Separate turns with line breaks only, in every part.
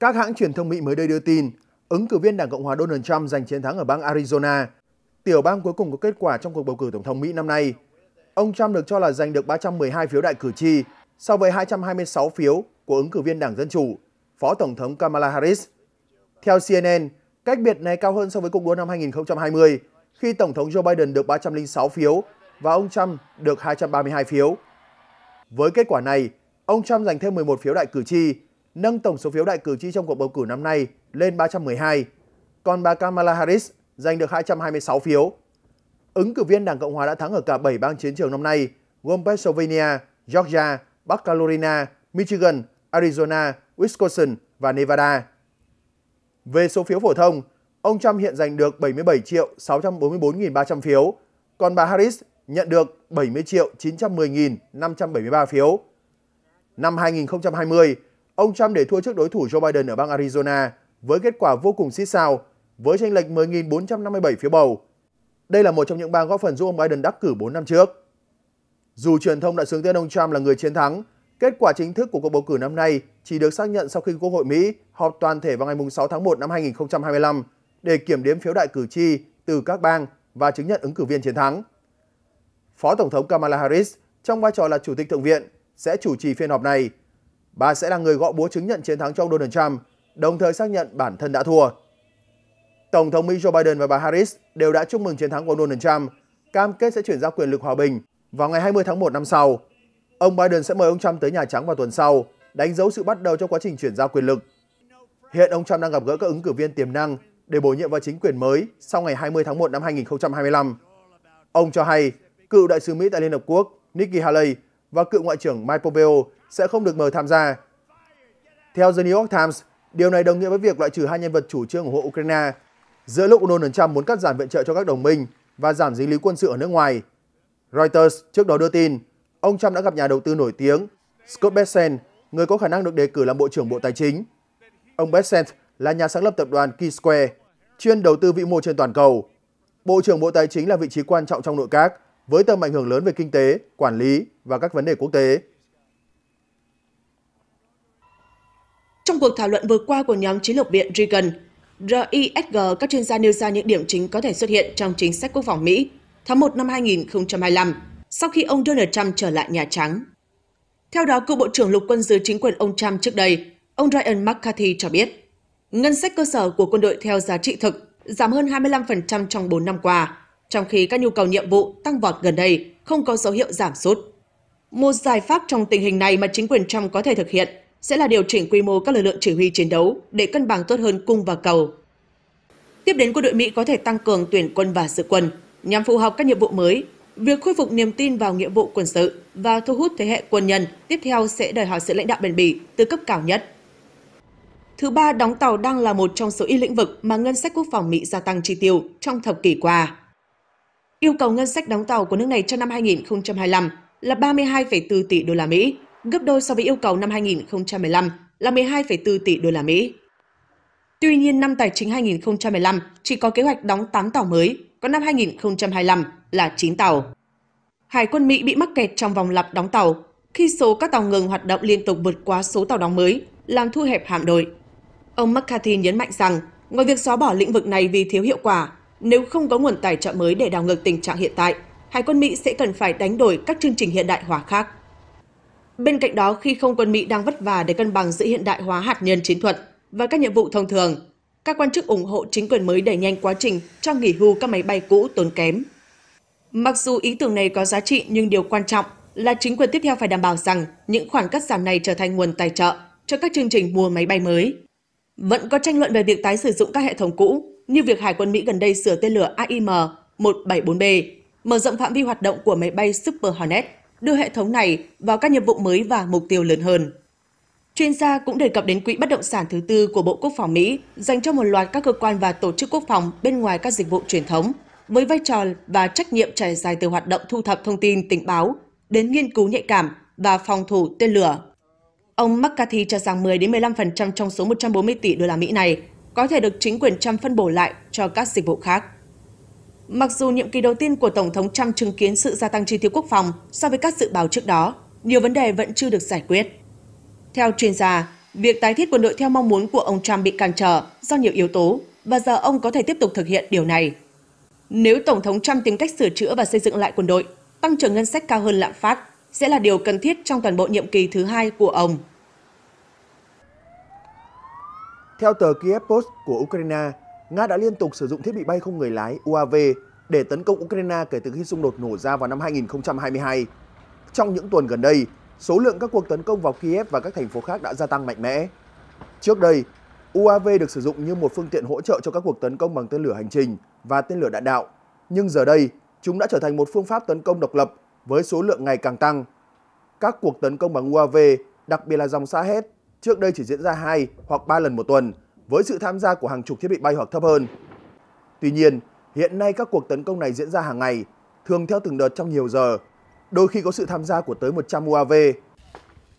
Các hãng truyền thông Mỹ mới đây đưa tin, ứng cử viên Đảng Cộng hòa Donald Trump giành chiến thắng ở bang Arizona, tiểu bang cuối cùng có kết quả trong cuộc bầu cử Tổng thống Mỹ năm nay. Ông Trump được cho là giành được 312 phiếu đại cử tri, so với 226 phiếu của ứng cử viên Đảng Dân Chủ, Phó Tổng thống Kamala Harris. Theo CNN, cách biệt này cao hơn so với cuộc đua năm 2020, khi Tổng thống Joe Biden được 306 phiếu và ông Trump được 232 phiếu. Với kết quả này, ông Trump giành thêm 11 phiếu đại cử tri, nâng tổng số phiếu đại cử tri trong cuộc bầu cử năm nay lên 312, còn bà Kamala Harris giành được 226 phiếu. Ứng cử viên Đảng Cộng hòa đã thắng ở cả 7 bang chiến trường năm nay, gồm Pennsylvania, Georgia, Bắc Carolina, Michigan, Arizona, Wisconsin và Nevada. Về số phiếu phổ thông, ông Trump hiện giành được 77 triệu 644.300 phiếu, còn bà Harris nhận được 70 triệu 910.573 phiếu. Năm 2020, Ông Trump để thua trước đối thủ Joe Biden ở bang Arizona với kết quả vô cùng xít sao với tranh lệch 10.457 phiếu bầu. Đây là một trong những bang góp phần giúp ông Biden đắc cử 4 năm trước. Dù truyền thông đã xướng tên ông Trump là người chiến thắng, kết quả chính thức của cuộc bầu cử năm nay chỉ được xác nhận sau khi Quốc hội Mỹ họp toàn thể vào ngày 6 tháng 1 năm 2025 để kiểm đếm phiếu đại cử tri từ các bang và chứng nhận ứng cử viên chiến thắng. Phó Tổng thống Kamala Harris trong vai trò là Chủ tịch Thượng viện sẽ chủ trì phiên họp này bà sẽ là người gõ búa chứng nhận chiến thắng cho ông Donald Trump, đồng thời xác nhận bản thân đã thua. Tổng thống Mỹ Joe Biden và bà Harris đều đã chúc mừng chiến thắng của Donald Trump, cam kết sẽ chuyển giao quyền lực hòa bình vào ngày 20 tháng 1 năm sau. Ông Biden sẽ mời ông Trump tới Nhà Trắng vào tuần sau, đánh dấu sự bắt đầu cho quá trình chuyển giao quyền lực. Hiện ông Trump đang gặp gỡ các ứng cử viên tiềm năng để bổ nhiệm vào chính quyền mới sau ngày 20 tháng 1 năm 2025. Ông cho hay, cựu đại sứ Mỹ tại Liên Hợp Quốc Nikki Haley và cựu Ngoại trưởng Mike Pompeo sẽ không được mời tham gia. Theo The New York Times, điều này đồng nghĩa với việc loại trừ hai nhân vật chủ trương ủng hộ Ukraine giữa lúc Donald Trump muốn cắt giảm viện trợ cho các đồng minh và giảm dính lý quân sự ở nước ngoài. Reuters trước đó đưa tin, ông Trump đã gặp nhà đầu tư nổi tiếng Scott Bessent, người có khả năng được đề cử làm Bộ trưởng Bộ Tài chính. Ông Bessent là nhà sáng lập tập đoàn Key Square, chuyên đầu tư vĩ mô trên toàn cầu. Bộ trưởng Bộ Tài chính là vị trí quan trọng trong nội các với tầm ảnh hưởng lớn về kinh tế, quản lý và các vấn đề quốc tế.
Trong cuộc thảo luận vừa qua của nhóm chiến lược viện Reagan, RISG các chuyên gia nêu ra những điểm chính có thể xuất hiện trong chính sách quốc phòng Mỹ tháng 1 năm 2025, sau khi ông Donald Trump trở lại Nhà Trắng. Theo đó, cựu Bộ trưởng Lục quân dưới chính quyền ông Trump trước đây, ông Ryan McCarthy cho biết, ngân sách cơ sở của quân đội theo giá trị thực giảm hơn 25% trong 4 năm qua, trong khi các nhu cầu nhiệm vụ tăng vọt gần đây không có dấu hiệu giảm sút. Một giải pháp trong tình hình này mà chính quyền Trump có thể thực hiện sẽ là điều chỉnh quy mô các lực lượng chỉ huy chiến đấu để cân bằng tốt hơn cung và cầu. Tiếp đến, quân đội Mỹ có thể tăng cường tuyển quân và sự quân nhằm phù hợp các nhiệm vụ mới. Việc khôi phục niềm tin vào nghĩa vụ quân sự và thu hút thế hệ quân nhân tiếp theo sẽ đòi hỏi sự lãnh đạo bền bỉ từ cấp cao nhất. Thứ ba, đóng tàu đang là một trong số ít lĩnh vực mà ngân sách quốc phòng Mỹ gia tăng chi tiêu trong thập kỷ qua. Yêu cầu ngân sách đóng tàu của nước này cho năm 2025 là 32,4 tỷ đô la Mỹ, gấp đôi so với yêu cầu năm 2015 là 12,4 tỷ đô la Mỹ. Tuy nhiên, năm tài chính 2015 chỉ có kế hoạch đóng 8 tàu mới, còn năm 2025 là 9 tàu. Hải quân Mỹ bị mắc kẹt trong vòng lặp đóng tàu khi số các tàu ngừng hoạt động liên tục vượt quá số tàu đóng mới, làm thu hẹp hạm đội. Ông McCarthy nhấn mạnh rằng, ngoài việc xóa bỏ lĩnh vực này vì thiếu hiệu quả, nếu không có nguồn tài trợ mới để đảo ngược tình trạng hiện tại, Hải quân Mỹ sẽ cần phải đánh đổi các chương trình hiện đại hóa khác. Bên cạnh đó, khi không quân Mỹ đang vất vả để cân bằng giữa hiện đại hóa hạt nhân chiến thuật và các nhiệm vụ thông thường, các quan chức ủng hộ chính quyền mới đẩy nhanh quá trình cho nghỉ hưu các máy bay cũ tốn kém. Mặc dù ý tưởng này có giá trị nhưng điều quan trọng là chính quyền tiếp theo phải đảm bảo rằng những khoản cắt giảm này trở thành nguồn tài trợ cho các chương trình mua máy bay mới. Vẫn có tranh luận về việc tái sử dụng các hệ thống cũ, như việc Hải quân Mỹ gần đây sửa tên lửa AIM-174B, mở rộng phạm vi hoạt động của máy bay Super Hornet, đưa hệ thống này vào các nhiệm vụ mới và mục tiêu lớn hơn. Chuyên gia cũng đề cập đến quỹ bất động sản thứ tư của Bộ Quốc phòng Mỹ dành cho một loạt các cơ quan và tổ chức quốc phòng bên ngoài các dịch vụ truyền thống, với vai trò và trách nhiệm trải dài từ hoạt động thu thập thông tin tình báo đến nghiên cứu nhạy cảm và phòng thủ tên lửa. Ông McCarthy cho rằng 10 đến 15% trong số 140 tỷ đô la Mỹ này có thể được chính quyền Trump phân bổ lại cho các dịch vụ khác. Mặc dù nhiệm kỳ đầu tiên của Tổng thống Trump chứng kiến sự gia tăng chi tiêu quốc phòng so với các dự báo trước đó, nhiều vấn đề vẫn chưa được giải quyết. Theo chuyên gia, việc tái thiết quân đội theo mong muốn của ông Trump bị cản trở do nhiều yếu tố và giờ ông có thể tiếp tục thực hiện điều này. Nếu Tổng thống Trump tìm cách sửa chữa và xây dựng lại quân đội, tăng trưởng ngân sách cao hơn lạm phát sẽ là điều cần thiết trong toàn bộ nhiệm kỳ thứ hai của ông.
Theo tờ Kiev Post của Ukraine, Nga đã liên tục sử dụng thiết bị bay không người lái UAV để tấn công Ukraine kể từ khi xung đột nổ ra vào năm 2022. Trong những tuần gần đây, số lượng các cuộc tấn công vào Kiev và các thành phố khác đã gia tăng mạnh mẽ. Trước đây, UAV được sử dụng như một phương tiện hỗ trợ cho các cuộc tấn công bằng tên lửa hành trình và tên lửa đạn đạo. Nhưng giờ đây, chúng đã trở thành một phương pháp tấn công độc lập với số lượng ngày càng tăng. Các cuộc tấn công bằng UAV, đặc biệt là dòng Sahet, trước đây chỉ diễn ra 2 hoặc 3 lần một tuần với sự tham gia của hàng chục thiết bị bay hoặc thấp hơn. Tuy nhiên, hiện nay các cuộc tấn công này diễn ra hàng ngày, thường theo từng đợt trong nhiều giờ, đôi khi có sự tham gia của tới 100 UAV.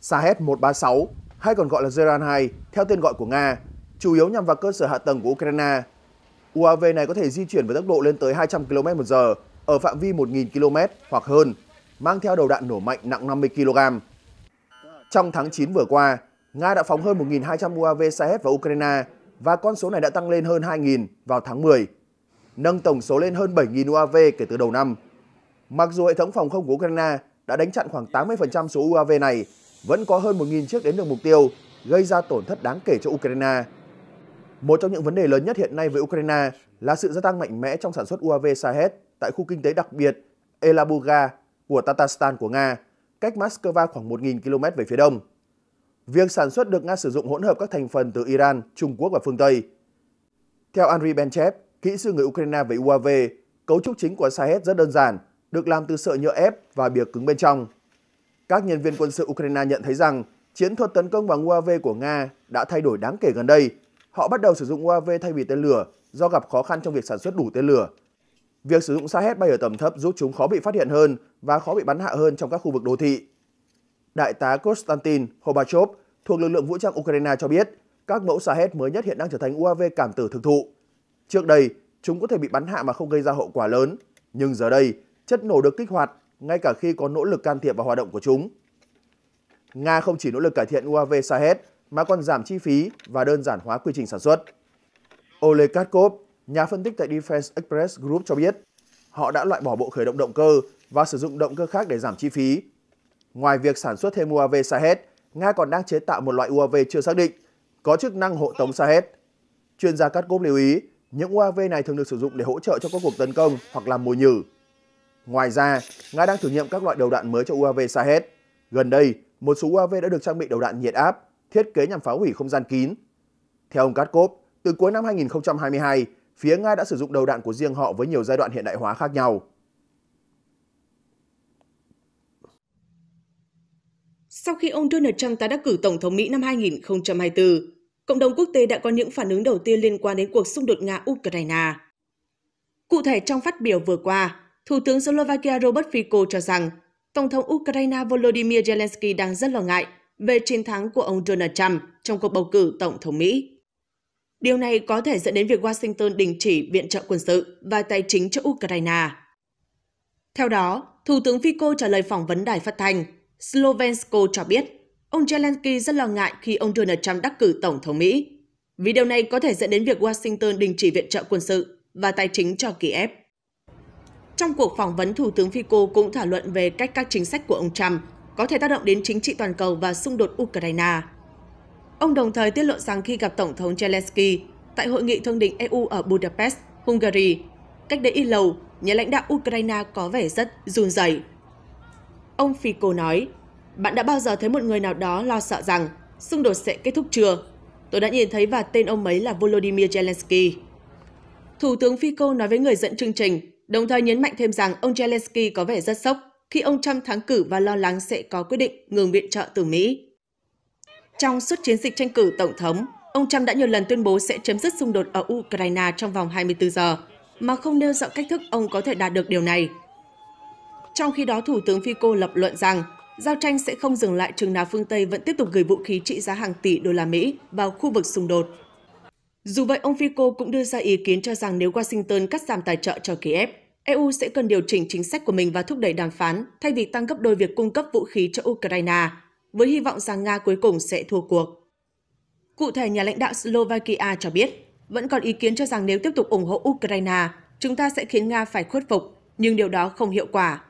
Sahed 136, hay còn gọi là Zeran 2 theo tên gọi của Nga, chủ yếu nhằm vào cơ sở hạ tầng của Ukraine. UAV này có thể di chuyển với tốc độ lên tới 200 km/h ở phạm vi 1.000 km hoặc hơn, mang theo đầu đạn nổ mạnh nặng 50 kg. Trong tháng 9 vừa qua, Nga đã phóng hơn 1.200 UAV Sahed vào Ukraine và con số này đã tăng lên hơn 2.000 vào tháng 10, nâng tổng số lên hơn 7.000 UAV kể từ đầu năm. Mặc dù hệ thống phòng không của Ukraine đã đánh chặn khoảng 80% số UAV này, vẫn có hơn 1.000 chiếc đến được mục tiêu, gây ra tổn thất đáng kể cho Ukraine. Một trong những vấn đề lớn nhất hiện nay với Ukraine là sự gia tăng mạnh mẽ trong sản xuất UAV Sahed tại khu kinh tế đặc biệt Elabuga của Tatarstan của Nga, cách Moscow khoảng 1.000 km về phía đông việc sản xuất được Nga sử dụng hỗn hợp các thành phần từ Iran, Trung Quốc và phương Tây. Theo Andriy Benchev, kỹ sư người Ukraine về UAV, cấu trúc chính của Shahed rất đơn giản, được làm từ sợi nhựa ép và bìa cứng bên trong. Các nhân viên quân sự Ukraine nhận thấy rằng chiến thuật tấn công bằng UAV của Nga đã thay đổi đáng kể gần đây. Họ bắt đầu sử dụng UAV thay vì tên lửa do gặp khó khăn trong việc sản xuất đủ tên lửa. Việc sử dụng Shahed bay ở tầm thấp giúp chúng khó bị phát hiện hơn và khó bị bắn hạ hơn trong các khu vực đô thị. Đại tá Konstantin Hobachov thuộc lực lượng vũ trang Ukraine cho biết các mẫu xà hết mới nhất hiện đang trở thành UAV cảm tử thực thụ. Trước đây, chúng có thể bị bắn hạ mà không gây ra hậu quả lớn, nhưng giờ đây, chất nổ được kích hoạt ngay cả khi có nỗ lực can thiệp vào hoạt động của chúng. Nga không chỉ nỗ lực cải thiện UAV Sahed mà còn giảm chi phí và đơn giản hóa quy trình sản xuất. Oleg Katkov, nhà phân tích tại Defense Express Group cho biết, họ đã loại bỏ bộ khởi động động cơ và sử dụng động cơ khác để giảm chi phí Ngoài việc sản xuất thêm UAV Sahed, Nga còn đang chế tạo một loại UAV chưa xác định, có chức năng hộ tống Sahed. Chuyên gia cát cốp lưu ý, những UAV này thường được sử dụng để hỗ trợ cho các cuộc tấn công hoặc làm mồi nhử. Ngoài ra, Nga đang thử nghiệm các loại đầu đạn mới cho UAV Sahed. Gần đây, một số UAV đã được trang bị đầu đạn nhiệt áp, thiết kế nhằm phá hủy không gian kín. Theo ông cát cốp từ cuối năm 2022, phía Nga đã sử dụng đầu đạn của riêng họ với nhiều giai đoạn hiện đại hóa khác nhau.
Sau khi ông Donald Trump tái đắc cử Tổng thống Mỹ năm 2024, cộng đồng quốc tế đã có những phản ứng đầu tiên liên quan đến cuộc xung đột Nga-Ukraine. Cụ thể trong phát biểu vừa qua, Thủ tướng Slovakia Robert Fico cho rằng Tổng thống Ukraine Volodymyr Zelensky đang rất lo ngại về chiến thắng của ông Donald Trump trong cuộc bầu cử Tổng thống Mỹ. Điều này có thể dẫn đến việc Washington đình chỉ viện trợ quân sự và tài chính cho Ukraine. Theo đó, Thủ tướng Fico trả lời phỏng vấn đài phát thanh Slovensko cho biết, ông Zelensky rất lo ngại khi ông Donald Trump đắc cử Tổng thống Mỹ, vì điều này có thể dẫn đến việc Washington đình chỉ viện trợ quân sự và tài chính cho Kiev. Trong cuộc phỏng vấn, Thủ tướng Fico cũng thảo luận về cách các chính sách của ông Trump có thể tác động đến chính trị toàn cầu và xung đột Ukraine. Ông đồng thời tiết lộ rằng khi gặp Tổng thống Zelensky tại Hội nghị Thương đỉnh EU ở Budapest, Hungary, cách đây ít lâu, nhà lãnh đạo Ukraine có vẻ rất run rẩy Ông Fico nói, bạn đã bao giờ thấy một người nào đó lo sợ rằng xung đột sẽ kết thúc chưa? Tôi đã nhìn thấy và tên ông ấy là Volodymyr Zelensky. Thủ tướng Fico nói với người dẫn chương trình, đồng thời nhấn mạnh thêm rằng ông Zelensky có vẻ rất sốc khi ông Trump thắng cử và lo lắng sẽ có quyết định ngừng viện trợ từ Mỹ. Trong suốt chiến dịch tranh cử tổng thống, ông Trump đã nhiều lần tuyên bố sẽ chấm dứt xung đột ở Ukraine trong vòng 24 giờ, mà không nêu rõ cách thức ông có thể đạt được điều này – trong khi đó, Thủ tướng Fico lập luận rằng giao tranh sẽ không dừng lại chừng nào phương Tây vẫn tiếp tục gửi vũ khí trị giá hàng tỷ đô la Mỹ vào khu vực xung đột. Dù vậy, ông Fico cũng đưa ra ý kiến cho rằng nếu Washington cắt giảm tài trợ cho Kiev, EU sẽ cần điều chỉnh chính sách của mình và thúc đẩy đàm phán thay vì tăng gấp đôi việc cung cấp vũ khí cho Ukraine, với hy vọng rằng Nga cuối cùng sẽ thua cuộc. Cụ thể, nhà lãnh đạo Slovakia cho biết, vẫn còn ý kiến cho rằng nếu tiếp tục ủng hộ Ukraine, chúng ta sẽ khiến Nga phải khuất phục, nhưng điều đó không hiệu quả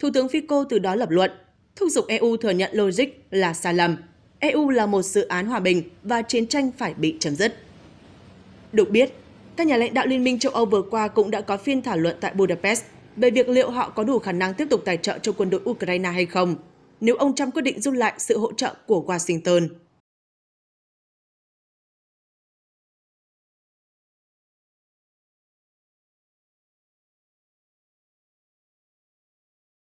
Thủ tướng Fico từ đó lập luận, thúc giục EU thừa nhận logic là sai lầm. EU là một dự án hòa bình và chiến tranh phải bị chấm dứt. Được biết, các nhà lãnh đạo Liên minh châu Âu vừa qua cũng đã có phiên thảo luận tại Budapest về việc liệu họ có đủ khả năng tiếp tục tài trợ cho quân đội Ukraine hay không, nếu ông Trump quyết định rút lại sự hỗ trợ của Washington.